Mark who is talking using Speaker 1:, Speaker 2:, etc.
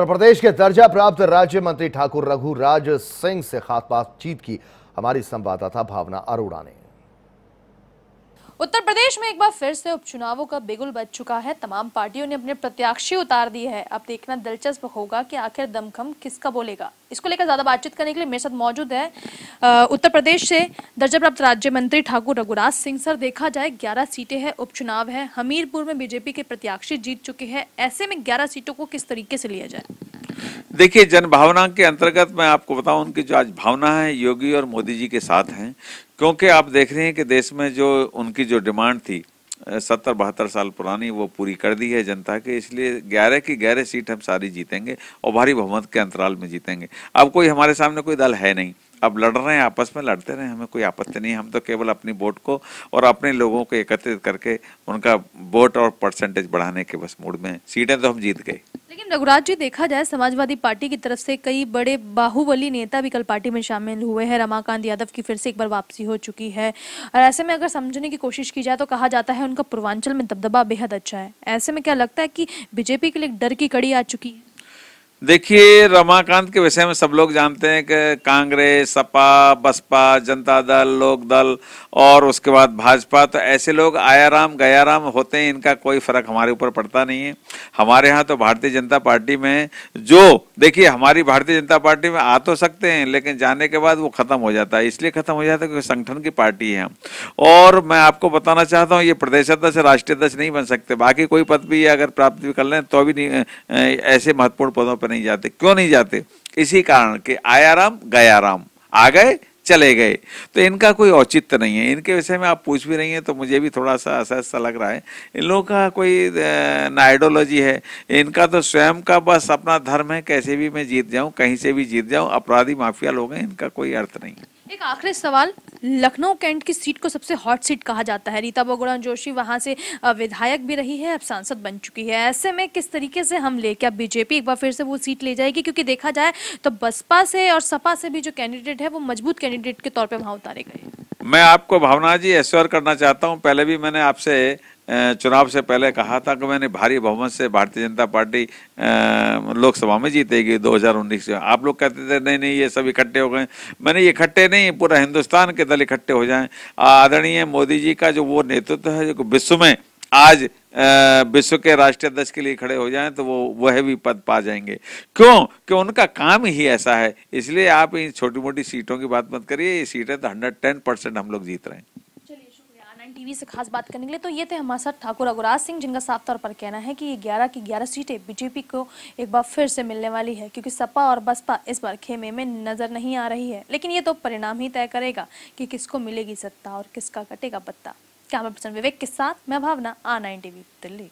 Speaker 1: उत्तर प्रदेश के दर्जा प्राप्त राज्य मंत्री ठाकुर रघुराज सिंह से खास बातचीत की हमारी संवाददाता भावना अरोड़ा ने उत्तर प्रदेश में एक बार फिर से उपचुनावों का बिगुल बज चुका है तमाम पार्टियों ने अपने प्रत्याशी उतार दिए हैं अब देखना दिलचस्प होगा कि आखिर दमखम किसका बोलेगा इसको लेकर ज्यादा बातचीत करने के लिए मेरे साथ मौजूद है उत्तर प्रदेश से दर्जा प्राप्त राज्य मंत्री ठाकुर रघुराज सिंह सर देखा जाए ग्यारह सीटें हैं उपचुनाव है हमीरपुर में बीजेपी के प्रत्याशी जीत चुके हैं ऐसे में ग्यारह सीटों को किस तरीके से लिया जाए
Speaker 2: देखिए जनभावना के अंतर्गत मैं आपको बताऊं उनकी जो आज भावना है योगी और मोदी जी के साथ हैं क्योंकि आप देख रहे हैं कि देश में जो उनकी जो डिमांड थी सत्तर बहत्तर साल पुरानी वो पूरी कर दी है जनता के इसलिए ग्यारह की ग्यारह सीट हम सारी जीतेंगे और भारी बहुमत के अंतराल में जीतेंगे अब कोई हमारे सामने कोई दल है नहीं अब लड़ रहे हैं आपस में लड़ते रहे हमें कोई आपत्ति नहीं हम तो केवल अपनी वोट को और अपने लोगों को एकत्रित करके उनका वोट और परसेंटेज बढ़ाने के बस मूड में सीटें तो हम जीत गए
Speaker 1: रघुराज जी देखा जाए समाजवादी पार्टी की तरफ से कई बड़े बाहुबली नेता भी कल पार्टी में शामिल हुए हैं रमाकांत यादव की फिर से एक बार वापसी हो चुकी है और ऐसे में अगर समझने की कोशिश की जाए तो कहा जाता है उनका पूर्वांचल में दबदबा बेहद अच्छा है ऐसे में क्या लगता है कि बीजेपी के लिए डर की कड़ी आ चुकी है
Speaker 2: देखिए रमाकांत के विषय में सब लोग जानते हैं कि कांग्रेस सपा बसपा जनता दल लोक दल और उसके बाद भाजपा तो ऐसे लोग आया राम गया राम होते हैं इनका कोई फर्क हमारे ऊपर पड़ता नहीं है हमारे यहाँ तो भारतीय जनता पार्टी में जो देखिए हमारी भारतीय जनता पार्टी में आ तो सकते हैं लेकिन जाने के बाद वो खत्म हो जाता है इसलिए खत्म हो जाता है क्योंकि संगठन की पार्टी है और मैं आपको बताना चाहता हूँ ये प्रदेश अध्यक्ष राष्ट्रीय अध्यक्ष नहीं बन सकते बाकी कोई पद भी अगर प्राप्त भी कर लें तो भी ऐसे महत्वपूर्ण पदों पर नहीं जाते क्यों नहीं जाते इसी कारण कि आया राम गया राम आ गए चले गए तो इनका कोई औचित्य नहीं है इनके विषय में आप पूछ भी रही हैं तो मुझे भी थोड़ा सा ऐसा ऐसा लग रहा है इन लोगों का कोई नाइडोलॉजी है इनका तो स्वयं का बस अपना धर्म है कैसे भी मैं जीत जाऊं कहीं से भी जीत जाऊं अपराधी माफिया लोग हैं इनका कोई अर्थ नहीं है
Speaker 1: एक आखिरी सवाल लखनऊ कैंट की सीट को सबसे हॉट सीट कहा जाता है रीता बगोड़ा जोशी वहां से विधायक भी रही है अब सांसद बन चुकी है ऐसे में किस तरीके से हम ले क्या बीजेपी एक बार फिर से वो सीट ले जाएगी क्योंकि देखा जाए तो बसपा से और सपा से भी जो कैंडिडेट है वो मजबूत कैंडिडेट के तौर पर वहां उतारे गए
Speaker 2: मैं आपको भावना जी एश्योर करना चाहता हूँ पहले भी मैंने आपसे चुनाव से पहले कहा था कि मैंने भारी बहुमत से भारतीय जनता पार्टी लोकसभा में जीतेगी 2019 में आप लोग कहते थे नहीं नहीं ये सब इकट्ठे हो गए मैंने इकट्ठे नहीं पूरा हिंदुस्तान के दल इकट्ठे हो जाएं आदरणीय मोदी जी का जो वो नेतृत्व है जो विश्व में आज विश्व के राष्ट्रीय अध्यक्ष के लिए खड़े हो जाएं तो वो वह भी पद पा जाएंगे क्यों कि उनका काम ही ऐसा है इसलिए आप इन छोटी मोटी सीटों की बात मत करिए ये सीटें तो हंड्रेड टेन परसेंट हम लोग जीत रहे हैं
Speaker 1: टीवी से खास बात करने के लिए तो ये थे हमारे साथ ठाकुर रघुराज सिंह जिनका साफ तौर पर कहना है कि ये ग्यारह की ग्यारह सीटें बीजेपी को एक बार फिर से मिलने वाली है क्योंकि सपा और बसपा इस बार खेमे में नजर नहीं आ रही है लेकिन ये तो परिणाम ही तय करेगा कि किसको मिलेगी सत्ता और किसका कटेगा पत्ता कैमरा पर्सन विवेक के साथ मैं भावना आ नाइन टीवी दिल्ली